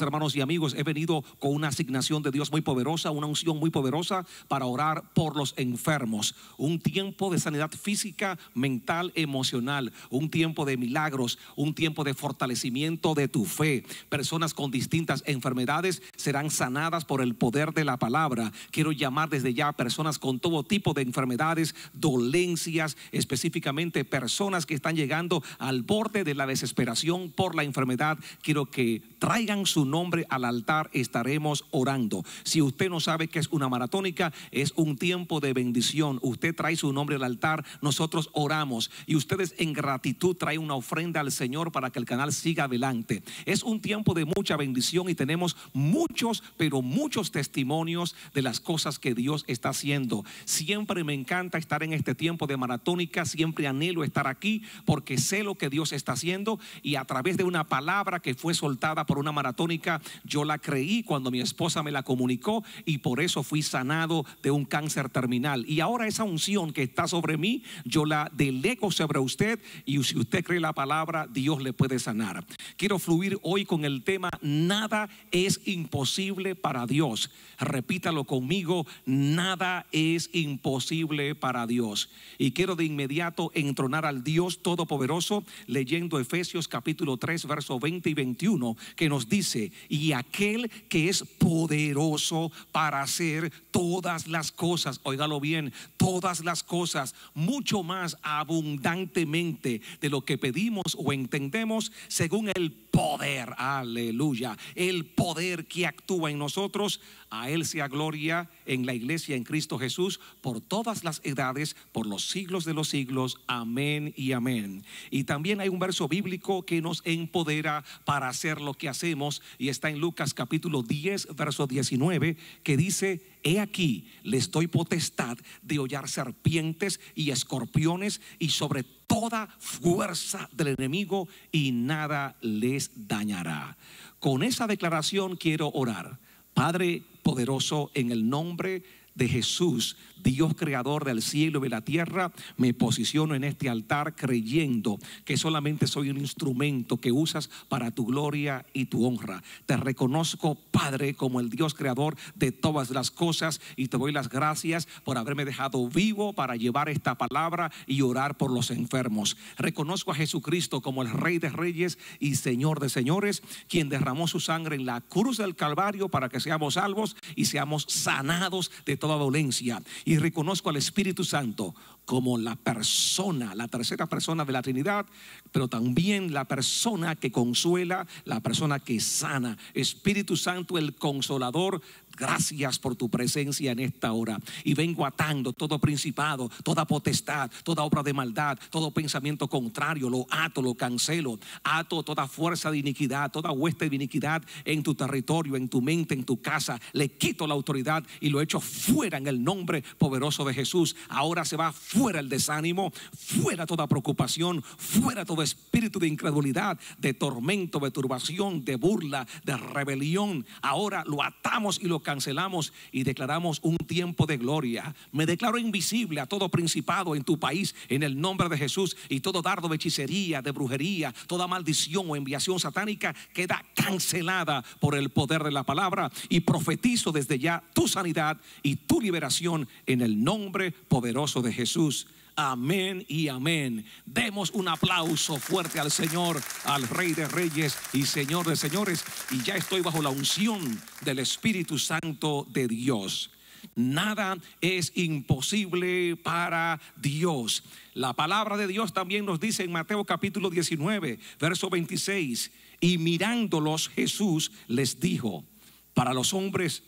hermanos y amigos, he venido con una asignación de Dios muy poderosa, una unción muy poderosa para orar por los enfermos. Un tiempo de sanidad física, mental, emocional, un tiempo de milagros, un tiempo de fortalecimiento de tu fe. Personas con distintas enfermedades serán sanadas por el poder de la palabra. Quiero llamar desde ya personas con todo tipo de enfermedades, dolencias, específicamente personas que están llegando al borde de la desesperación por la enfermedad. Quiero que traigan su nombre al altar estaremos orando. Si usted no sabe que es una maratónica, es un tiempo de bendición. Usted trae su nombre al altar, nosotros oramos y ustedes en gratitud traen una ofrenda al Señor para que el canal siga adelante. Es un tiempo de mucha bendición y tenemos muchos, pero muchos testimonios de las cosas que Dios está haciendo. Siempre me encanta estar en este tiempo de maratónica, siempre anhelo estar aquí porque sé lo que Dios está haciendo y a través de una palabra que fue soltada por una maratónica, yo la creí cuando mi esposa me la comunicó y por eso fui sanado de un cáncer terminal. Y ahora esa unción que está sobre mí, yo la delego sobre usted y si usted cree la palabra, Dios le puede sanar. Quiero fluir hoy con el tema, nada es imposible para Dios. Repítalo conmigo, nada es imposible para Dios. Y quiero de inmediato entronar al Dios Todopoderoso leyendo Efesios capítulo 3, verso 20 y 21, que nos dice, y aquel que es poderoso para hacer todas las cosas, óigalo bien, todas las cosas, mucho más abundantemente de lo que pedimos o entendemos, según el poder, aleluya, el poder que actúa en nosotros, a Él sea gloria en la iglesia, en Cristo Jesús, por todas las edades, por los siglos de los siglos, amén y amén. Y también hay un verso bíblico que nos empodera para hacer lo que hacemos y está en Lucas capítulo 10, verso 19, que dice, he aquí, les doy potestad de hollar serpientes y escorpiones y sobre toda fuerza del enemigo y nada les dañará. Con esa declaración quiero orar. Padre poderoso, en el nombre de Jesús, Dios creador del cielo y de la tierra, me posiciono en este altar creyendo que solamente soy un instrumento que usas para tu gloria y tu honra. Te reconozco, Padre, como el Dios creador de todas las cosas y te doy las gracias por haberme dejado vivo para llevar esta palabra y orar por los enfermos. Reconozco a Jesucristo como el Rey de Reyes y Señor de Señores, quien derramó su sangre en la cruz del Calvario para que seamos salvos y seamos sanados de todas a dolencia y reconozco al Espíritu Santo como la persona, la tercera persona de la Trinidad, pero también la persona que consuela, la persona que sana. Espíritu Santo, el consolador, gracias por tu presencia en esta hora. Y vengo atando todo principado, toda potestad, toda obra de maldad, todo pensamiento contrario, lo ato, lo cancelo. Ato toda fuerza de iniquidad, toda hueste de iniquidad en tu territorio, en tu mente, en tu casa. Le quito la autoridad y lo echo fuera en el nombre poderoso de Jesús. Ahora se va fuera fuera el desánimo, fuera toda preocupación, fuera todo espíritu de incredulidad, de tormento, de turbación, de burla, de rebelión. Ahora lo atamos y lo cancelamos y declaramos un tiempo de gloria. Me declaro invisible a todo principado en tu país en el nombre de Jesús y todo dardo de hechicería, de brujería, toda maldición o enviación satánica queda cancelada por el poder de la palabra y profetizo desde ya tu sanidad y tu liberación en el nombre poderoso de Jesús. Amén y amén. Demos un aplauso fuerte al Señor, al Rey de Reyes y Señor de Señores. Y ya estoy bajo la unción del Espíritu Santo de Dios. Nada es imposible para Dios. La palabra de Dios también nos dice en Mateo capítulo 19, verso 26. Y mirándolos Jesús les dijo, para los hombres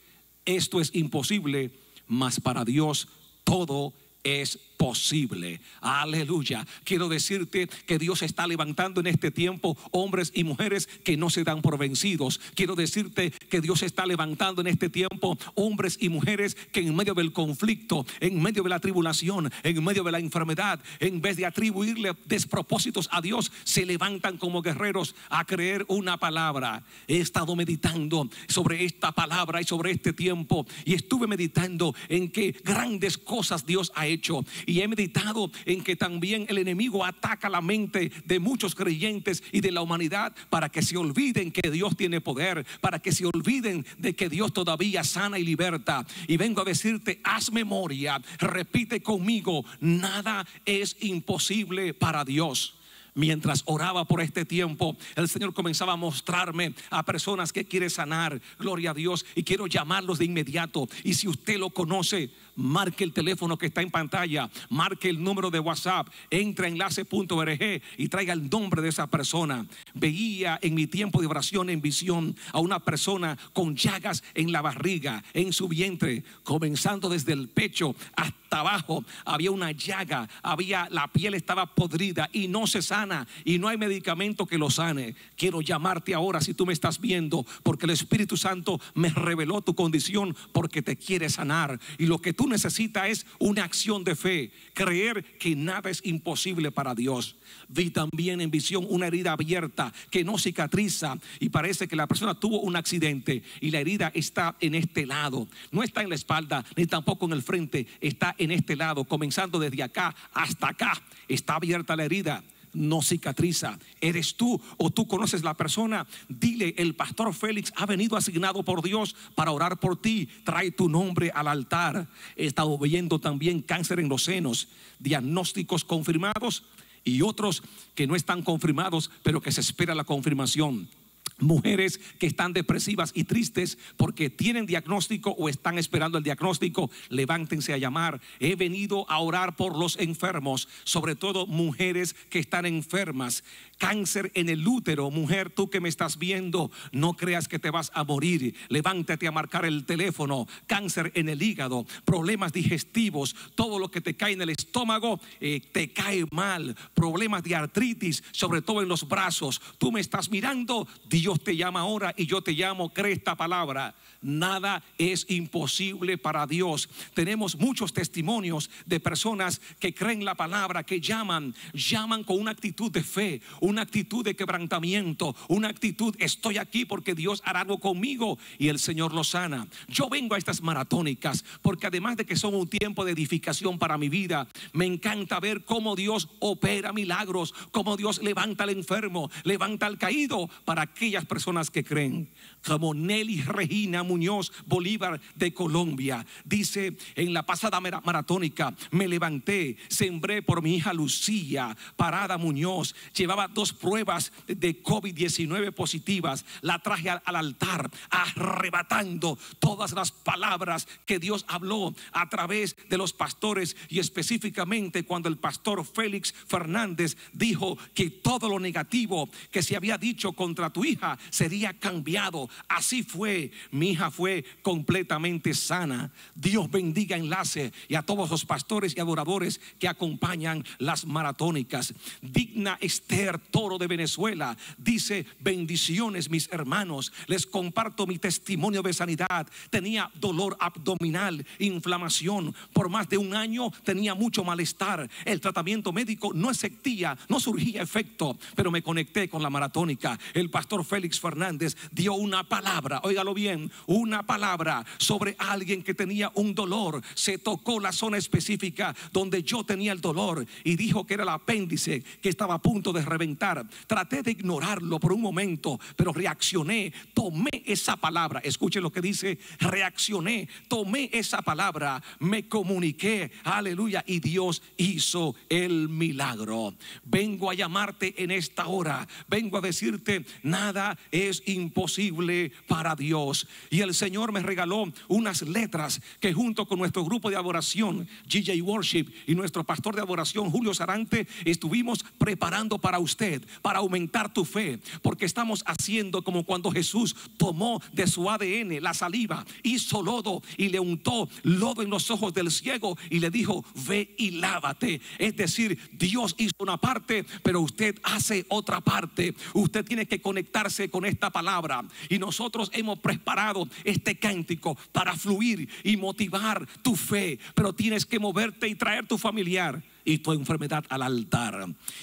esto es imposible, mas para Dios todo es posible posible. Aleluya. Quiero decirte que Dios está levantando en este tiempo hombres y mujeres que no se dan por vencidos. Quiero decirte que Dios está levantando en este tiempo hombres y mujeres que en medio del conflicto, en medio de la tribulación, en medio de la enfermedad, en vez de atribuirle despropósitos a Dios, se levantan como guerreros a creer una palabra. He estado meditando sobre esta palabra y sobre este tiempo y estuve meditando en qué grandes cosas Dios ha hecho y he meditado en que también el enemigo ataca la mente de muchos creyentes y de la humanidad para que se olviden que Dios tiene poder, para que se olviden de que Dios todavía sana y liberta. Y vengo a decirte, haz memoria, repite conmigo, nada es imposible para Dios. Mientras oraba por este tiempo, el Señor comenzaba a mostrarme a personas que quiere sanar, gloria a Dios, y quiero llamarlos de inmediato. Y si usted lo conoce, marque el teléfono que está en pantalla, marque el número de WhatsApp, entra a enlace.org y traiga el nombre de esa persona. Veía en mi tiempo de oración en visión a una persona con llagas en la barriga, en su vientre, comenzando desde el pecho hasta abajo. Había una llaga, había la piel estaba podrida y no se sana y no hay medicamento que lo sane. Quiero llamarte ahora si tú me estás viendo porque el Espíritu Santo me reveló tu condición porque te quiere sanar y lo que tú tú necesitas es una acción de fe, creer que nada es imposible para Dios. Vi también en visión una herida abierta que no cicatriza y parece que la persona tuvo un accidente y la herida está en este lado. No está en la espalda ni tampoco en el frente, está en este lado, comenzando desde acá hasta acá. Está abierta la herida no cicatriza. Eres tú o tú conoces la persona. Dile, el pastor Félix ha venido asignado por Dios para orar por ti. Trae tu nombre al altar. He estado viendo también cáncer en los senos, diagnósticos confirmados y otros que no están confirmados, pero que se espera la confirmación mujeres que están depresivas y tristes porque tienen diagnóstico o están esperando el diagnóstico, levántense a llamar. He venido a orar por los enfermos, sobre todo mujeres que están enfermas. Cáncer en el útero, mujer, tú que me estás viendo, no creas que te vas a morir. Levántate a marcar el teléfono. Cáncer en el hígado, problemas digestivos, todo lo que te cae en el estómago eh, te cae mal. Problemas de artritis, sobre todo en los brazos. Tú me estás mirando, Dios te llama ahora y yo te llamo, cree esta palabra. Nada es imposible para Dios. Tenemos muchos testimonios de personas que creen la palabra, que llaman, llaman con una actitud de fe, una actitud de quebrantamiento, una actitud, estoy aquí porque Dios hará algo conmigo y el Señor lo sana. Yo vengo a estas maratónicas porque además de que son un tiempo de edificación para mi vida, me encanta ver cómo Dios opera milagros, cómo Dios levanta al enfermo, levanta al caído para que personas que creen, como Nelly Regina Muñoz Bolívar de Colombia. Dice, en la pasada maratónica me levanté, sembré por mi hija Lucía Parada Muñoz. Llevaba dos pruebas de COVID-19 positivas. La traje al, altar, arrebatando todas las palabras que Dios habló a través de los pastores y específicamente cuando el pastor Félix Fernández dijo que todo lo negativo que se había dicho contra tu hija, sería cambiado. Así fue, mi hija fue completamente sana. Dios bendiga Enlace y a todos los pastores y adoradores que acompañan las maratónicas. Digna Esther Toro de Venezuela dice, bendiciones mis hermanos, les comparto mi testimonio de sanidad. Tenía dolor abdominal, inflamación, por más de un año tenía mucho malestar. El tratamiento médico no existía, no surgía efecto, pero me conecté con la maratónica. El pastor Félix Fernández dio una palabra, óigalo bien, una palabra sobre alguien que tenía un dolor. Se tocó la zona específica donde yo tenía el dolor y dijo que era el apéndice que estaba a punto de reventar. Traté de ignorarlo por un momento, pero reaccioné, tomé esa palabra. Escuchen lo que dice, reaccioné, tomé esa palabra, me comuniqué, aleluya, y Dios hizo el milagro. Vengo a llamarte en esta hora, vengo a decirte nada es imposible para Dios. Y el Señor me regaló unas letras que junto con nuestro grupo de adoración, GJ Worship, y nuestro pastor de adoración, Julio Sarante, estuvimos preparando para usted, para aumentar tu fe, porque estamos haciendo como cuando Jesús tomó de su ADN la saliva, hizo lodo y le untó lodo en los ojos del ciego y le dijo, ve y lávate. Es decir, Dios hizo una parte, pero usted hace otra parte. Usted tiene que conectarse con esta palabra. Y nosotros hemos preparado este cántico para fluir y motivar tu fe. Pero tienes que moverte y traer tu familiar y tu enfermedad al altar.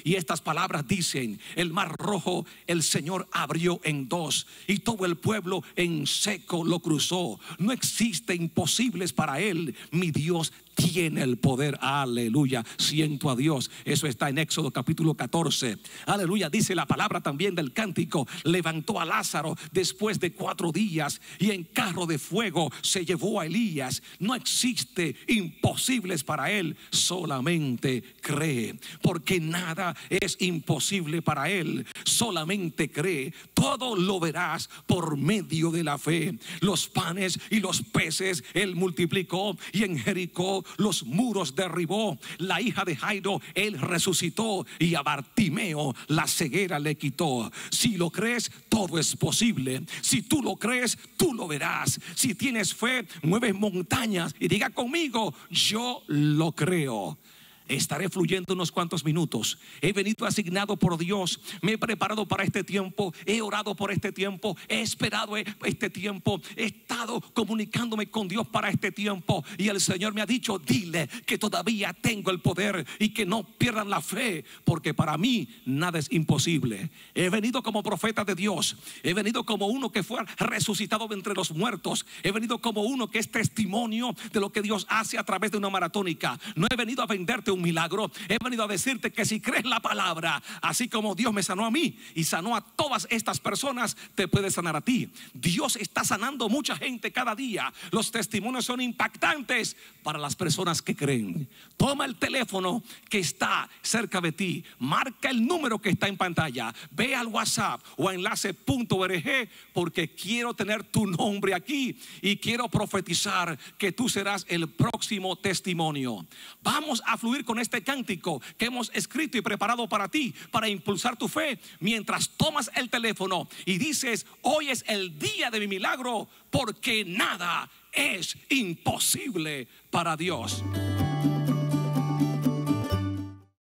Y estas palabras dicen, el mar rojo el Señor abrió en dos y todo el pueblo en seco lo cruzó. No existe imposibles para él. Mi Dios tiene el poder. Aleluya. Siento a Dios. Eso está en Éxodo capítulo 14. Aleluya. Dice la palabra también del cántico. Levantó a Lázaro después de cuatro días y en carro de fuego se llevó a Elías. No existe imposibles para él. Solamente cree, porque nada es imposible para él. Solamente cree, todo lo verás por medio de la fe. Los panes y los peces él multiplicó y en Jericó los muros derribó. La hija de Jairo él resucitó y a Bartimeo la ceguera le quitó. Si lo crees, todo es posible. Si tú lo crees, tú lo verás. Si tienes fe, mueves montañas y diga conmigo, yo lo creo. Estaré fluyendo unos cuantos minutos. He venido asignado por Dios. Me he preparado para este tiempo. He orado por este tiempo. He esperado este tiempo. He estado comunicándome con Dios para este tiempo. Y el Señor me ha dicho, dile que todavía tengo el poder y que no pierdan la fe, porque para mí nada es imposible. He venido como profeta de Dios. He venido como uno que fue resucitado entre los muertos. He venido como uno que es testimonio de lo que Dios hace a través de una maratónica. No he venido a venderte un milagro. He venido a decirte que si crees la palabra, así como Dios me sanó a mí y sanó a todas estas personas, te puede sanar a ti. Dios está sanando mucha gente cada día. Los testimonios son impactantes para las personas que creen. Toma el teléfono que está cerca de ti, marca el número que está en pantalla, ve al WhatsApp o a enlace.org porque quiero tener tu nombre aquí y quiero profetizar que tú serás el próximo testimonio. Vamos a fluir con este cántico que hemos escrito y preparado para ti, para impulsar tu fe, mientras tomas el teléfono y dices, hoy es el día de mi milagro, porque nada es imposible para Dios.